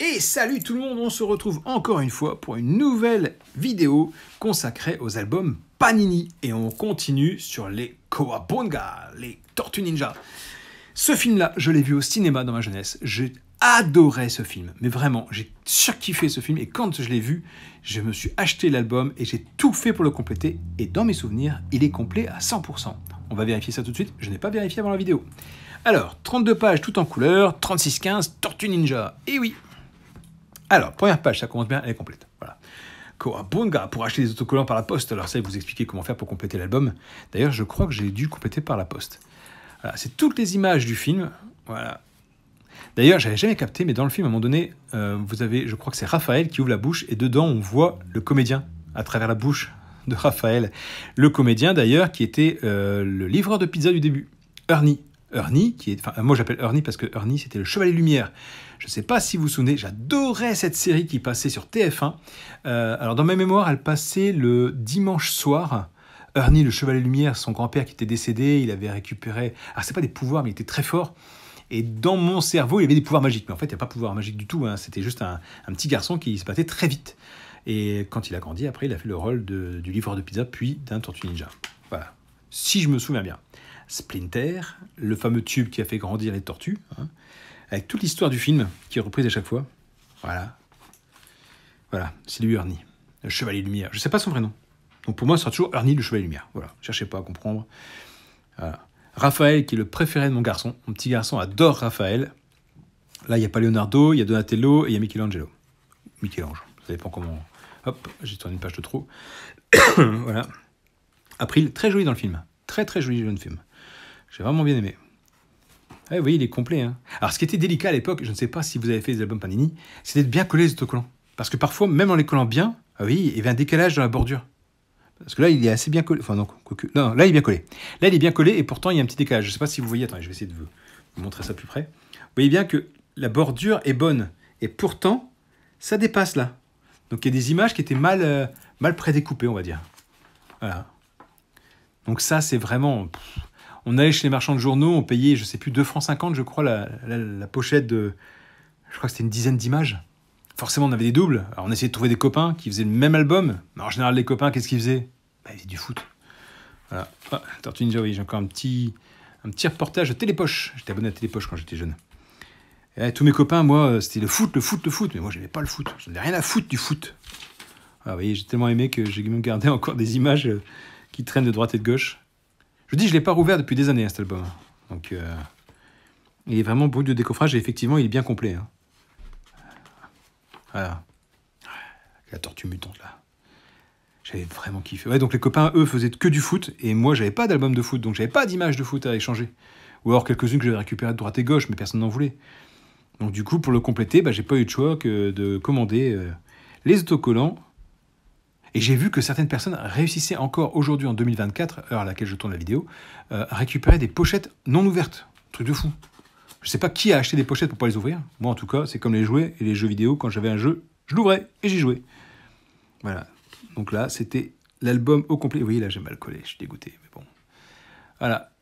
Et salut tout le monde, on se retrouve encore une fois pour une nouvelle vidéo consacrée aux albums Panini. Et on continue sur les bonga les Tortues Ninja. Ce film-là, je l'ai vu au cinéma dans ma jeunesse. J'ai adoré ce film, mais vraiment, j'ai surkiffé ce film. Et quand je l'ai vu, je me suis acheté l'album et j'ai tout fait pour le compléter. Et dans mes souvenirs, il est complet à 100%. On va vérifier ça tout de suite, je n'ai pas vérifié avant la vidéo. Alors, 32 pages tout en couleur, 36-15, Tortues Ninja. Et oui, alors, première page, ça commence bien, elle est complète. Voilà. gars, pour acheter des autocollants par la poste. Alors, ça, il vous expliquer comment faire pour compléter l'album. D'ailleurs, je crois que j'ai dû compléter par la poste. Voilà, c'est toutes les images du film. Voilà. D'ailleurs, j'avais jamais capté, mais dans le film, à un moment donné, euh, vous avez, je crois que c'est Raphaël qui ouvre la bouche et dedans, on voit le comédien à travers la bouche de Raphaël. Le comédien, d'ailleurs, qui était euh, le livreur de pizza du début, Ernie. Ernie, qui est, enfin, moi j'appelle Ernie parce que Ernie c'était le Chevalier Lumière. Je ne sais pas si vous vous souvenez, j'adorais cette série qui passait sur TF1. Euh, alors dans ma mémoire, elle passait le dimanche soir. Ernie, le Chevalier Lumière, son grand-père qui était décédé, il avait récupéré. Alors c'est pas des pouvoirs, mais il était très fort. Et dans mon cerveau, il y avait des pouvoirs magiques. Mais en fait, il n'y a pas de pouvoir magique du tout. Hein. C'était juste un, petit garçon qui se battait très vite. Et quand il a grandi, après, il a fait le rôle du livreur de pizza, puis d'un tortue ninja. Voilà. Si je me souviens bien. Splinter, le fameux tube qui a fait grandir les tortues, hein, avec toute l'histoire du film qui est reprise à chaque fois. Voilà. Voilà, c'est lui Ernie, le Chevalier Lumière. Je ne sais pas son vrai nom. Donc pour moi, ce sera toujours Ernie le Chevalier Lumière. Voilà, cherchez pas à comprendre. Raphaël, qui est le préféré de mon garçon. Mon petit garçon adore Raphaël. Là, il n'y a pas Leonardo, il y a Donatello et il y a Michelangelo. Michelangelo, ça dépend comment. Hop, j'ai tourné une page de trop. voilà. April, très joli dans le film. Très très joli dans le film. J'ai vraiment bien aimé. Ah, eh vous voyez, il est complet. Hein. Alors, ce qui était délicat à l'époque, je ne sais pas si vous avez fait des albums Panini, c'était de bien coller les autocollants. Parce que parfois, même en les collant bien, ah oui, il y avait un décalage dans la bordure. Parce que là, il est assez bien collé. Enfin, non, non, là, il est bien collé. Là, il est bien collé et pourtant, il y a un petit décalage. Je ne sais pas si vous voyez. Attendez, je vais essayer de vous, montrer ça plus près. Vous voyez bien que la bordure est bonne et pourtant, ça dépasse là. Donc, il y a des images qui étaient mal, euh, mal prédécoupées, on va dire. Voilà. Donc, ça, c'est vraiment on allait chez les marchands de journaux, on payait, je sais plus, 2 francs 50, je crois, la, pochette de. Je crois que c'était une dizaine d'images. Forcément, on avait des doubles. Alors, on essayait de trouver des copains qui faisaient le même album. Mais en général, les copains, qu'est-ce qu'ils faisaient bah, Ils faisaient du foot. Voilà. Ah, Tortue Ninja, oui, j'ai encore un petit, un petit reportage de Télépoche. J'étais abonné à Télépoche quand j'étais jeune. Et eh, tous mes copains, moi, euh, c'était le foot, le foot, le foot. Mais moi, j'aimais pas le foot. Je n'avais rien à foutre du foot. Ah, vous voyez, j'ai tellement aimé que j'ai même gardé encore des images euh, qui traînent de droite et de gauche. Je dis, je ne l'ai pas rouvert depuis des années, hein, cet album. Donc, euh, il est vraiment beau de décoffrage et effectivement, il est bien complet. Hein. Voilà. La tortue mutante, là. J'avais vraiment kiffé. Ouais, donc les copains, eux, faisaient que du foot, et moi, j'avais pas d'album de foot, donc j'avais pas d'image de foot à échanger. Ou alors quelques-unes que j'avais récupérées de droite et gauche, mais personne n'en voulait. Donc du coup, pour le compléter, bah, j'ai pas eu de choix que de commander euh, les autocollants et j'ai vu que certaines personnes réussissaient encore aujourd'hui en 2024, heure à laquelle je tourne la vidéo, euh, à récupérer des pochettes non ouvertes. Truc de fou. Je sais pas qui a acheté des pochettes pour pas les ouvrir. Moi en tout cas, c'est comme les jouets et les jeux vidéo. Quand j'avais un jeu, je l'ouvrais et j'y jouais. Voilà. Donc là, c'était l'album au complet. Vous voyez, là, j'ai mal collé, je suis dégoûté, mais bon. Voilà.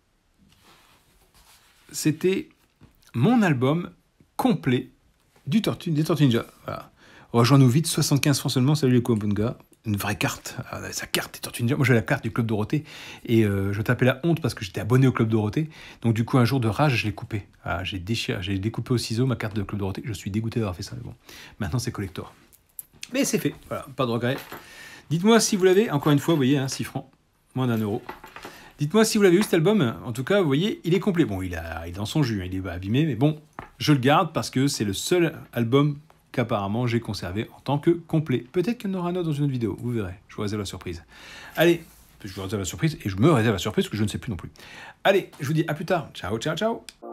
C'était mon album complet du Tortue, des Tortues Ninja. Rejoins-nous vite, 75 francs seulement. Salut les Kuambunga une vraie carte, euh, sa carte étant une... Moi, j'avais la carte du Club Dorothée et euh, je tapais la honte parce que j'étais abonné au Club Dorothée. Donc, du coup, un jour de rage, je l'ai coupé. Ah, j'ai déchiré, j'ai découpé au ciseau ma carte de Club Dorothée. Je suis dégoûté d'avoir fait ça, mais bon, maintenant c'est collector. Mais c'est fait, voilà, pas de regret. Dites-moi si vous l'avez, encore une fois, vous voyez, hein, 6 francs, moins d'un euro. Dites-moi si vous l'avez eu cet album. En tout cas, vous voyez, il est complet. Bon, il, a, il est dans son jus, hein. il est abîmé, mais bon, je le garde parce que c'est le seul album apparemment j'ai conservé en tant que complet. Peut-être qu'il y en aura un autre dans une autre vidéo, vous verrez, je vous réserve la surprise. Allez, je vous réserve la surprise et je me réserve la surprise que je ne sais plus non plus. Allez, je vous dis à plus tard. Ciao, ciao, ciao